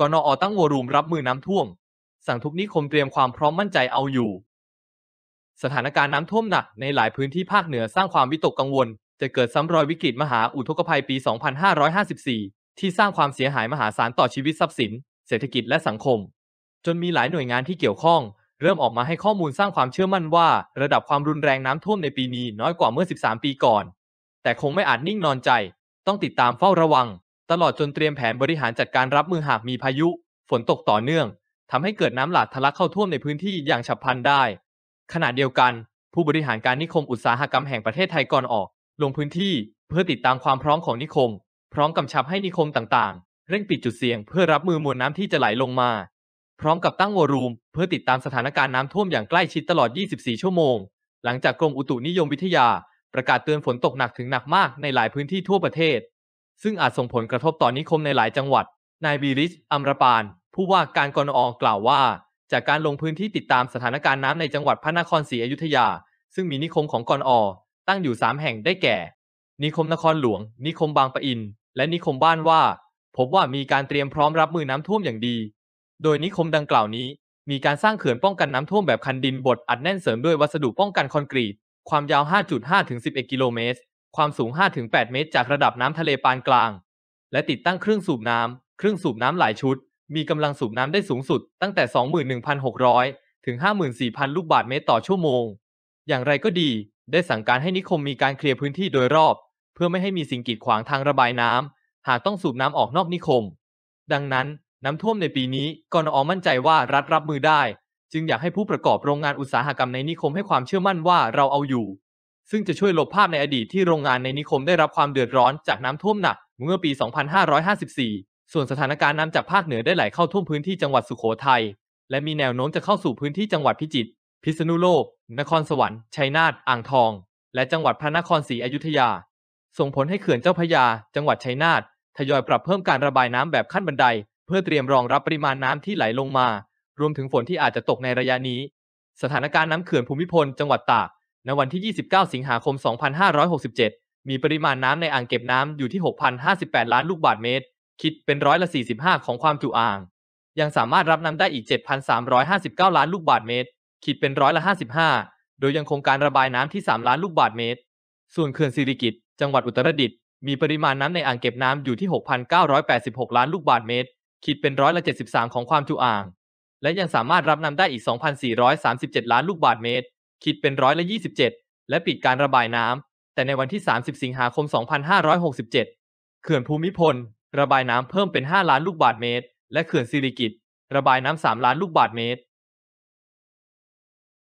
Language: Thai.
กนอตั้งวอรูมรับมือน้ำท่วม สั่งทุกนิคมเตรียมความพร้อมมั่นใจเอาอยู่ สถานการณ์น้ำท่วมหนักในหลายพื้นที่ภาคเหนือสร้างความวิตกกังวล จะเกิดซ้ำรอยวิกฤตมหาอุทกภัยปี 2554 ที่สร้างความเสียหายมหาศาลต่อชีวิตทรัพย์สิน เศรษฐกิจและสังคม จนมีหลายหน่วยงานที่เกี่ยวข้อง เริ่มออกมาให้ข้อมูลสร้างความเชื่อมั่นว่า ระดับความรุนแรงน้ำท่วมในปีนี้น้อยกว่าเมื่อ 13 ปีก่อน แต่คงไม่อาจนิ่งนอนใจ ต้องติดตามเฝ้าระวังตลอดจนเตรียมแผนบริหารจัดการรับมือหากมีพายุ ฝนตกต่อเนื่อง ทำให้เกิดน้ำหลากทะลักเข้าท่วมในพื้นที่อย่างฉับพลันได้ขณะเดียวกัน ผู้บริหารการนิคมอุตสาหกรรมแห่งประเทศไทยก่อนออก ลงพื้นที่เพื่อติดตามความพร้อมของนิคม พร้อมกาชับให้นิคมต่างๆ เร่งปิดจุดเสี่ยง เพื่อรับมือมวลน้ำที่จะไหลลงมา พร้อมกับตั้งวอรูม เพื่อติดตามสถานการณ์น้ำท่วมอย่างใกล้ชิดตลอด 24 ชั่วโมง หลังจากกรมอุตุนิยมวิทยา ประกาศเตือนฝนตกหนักถึงหนักมากในหลายพื้นที่ทั่วประเทศซึ่งอาจส่งผลกระทบต่อนนิคมในหลายจังหวัด นายบีริชอัมรปาน ผู้ว่าการกรนอกล่าวว่า จากการลงพื้นที่ติดตามสถานการณ์น้ำในจังหวัดพระนครศรีอยุธยา ซึ่งมีนิคมของกรนอตั้งอยู่ 3 แห่งได้แก่ นิคมนครหลวง นิคมบางปะอิน และนิคมบ้านว่า พบว่ามีการเตรียมพร้อมรับมือน้ำท่วมอย่างดี โดยนิคมดังกล่าวนี้ มีการสร้างเขื่อนป้องกันน้ำท่วมแบบคันดินบดอัดแน่นเสริมด้วยวัสดุป้องกันคอนกรีต ความยาว5.5ถึง11กิโลเมตรความสูง 5-8 เมตรจากระดับน้ำทะเลปานกลาง และติดตั้งเครื่องสูบน้ำ เครื่องสูบน้ำหลายชุด มีกำลังสูบน้ำได้สูงสุดตั้งแต่ 21,600 ถึง 54,000 ลูกบาทเมตรต่อชั่วโมง อย่างไรก็ดี ได้สั่งการให้นิคมมีการเคลียร์พื้นที่โดยรอบ เพื่อไม่ให้มีสิ่งกีดขวางทางระบายน้ำ หากต้องสูบน้ำออกนอกนิคม ดังนั้น น้ำท่วมในปีนี้กนอมั่นใจว่ารัฐรับมือได้ จึงอยากให้ผู้ประกอบโรงงานอุตสาหกรรมในนิคมให้ความเชื่อมั่นว่าเราเอาอยู่ซึ่งจะช่วยลบภาพในอดีตที่โรงงานในนิคมได้รับความเดือดร้อนจากน้ำท่วมหนักเมื่อปี 2554 ส่วนสถานการณ์น้ำจากภาคเหนือได้ไหลเข้าท่วมพื้นที่จังหวัดสุโขทัยและมีแนวโน้มจะเข้าสู่พื้นที่จังหวัดพิจิตร พิษณุโลก นครสวรรค์ ชัยนาท อ่างทอง และจังหวัดพระนครศรีอยุธยา ส่งผลให้เขื่อนเจ้าพยา จังหวัดชัยนาททยอยปรับเพิ่มการระบายน้ำแบบขั้นบันไดเพื่อเตรียมรองรับปริมาณน้ำที่ไหลลงมา รวมถึงฝนที่อาจจะตกในระยะนี้ สถานการณ์น้ำเขื่อนภูมิพล จังหวัดตากณวันที่ 29 สิงหาคม 2567 มีปริมาณน้ำในอ่างเก็บน้ำอยู่ที่ 6,058 ล้านลูกบาศก์เมตร คิดเป็นร้อยละ 45 ของความจุอ่าง ยังสามารถรับน้ำได้อีก 7,359 ล้านลูกบาศก์เมตร คิดเป็นร้อยละ 55 โดยยังคงการระบายน้ำที่ 3 ล้านลูกบาศก์เมตร ส่วนเขื่อนสิริกิตจังหวัดอุตรดิตถ์ มีปริมาณน้ำในอ่างเก็บน้ำอยู่ที่ 6,986 ล้านลูกบาศก์เมตร คิดเป็นร้อยละ 73 ของความจุอ่าง และยังสามารถรับน้ำได้อีก 2,437 ล้านลูกบาศก์เมตรคิดเป็นร้อยละ27 และปิดการระบายน้ำแต่ในวันที่ 30 สิงหาคม 2567 เขื่อนภูมิพล ระบายน้ำเพิ่มเป็น 5 ล้านลูกบาทเมตรและเขื่อนสิริกิตระบายน้ำ3ล้านลูกบาทเมตร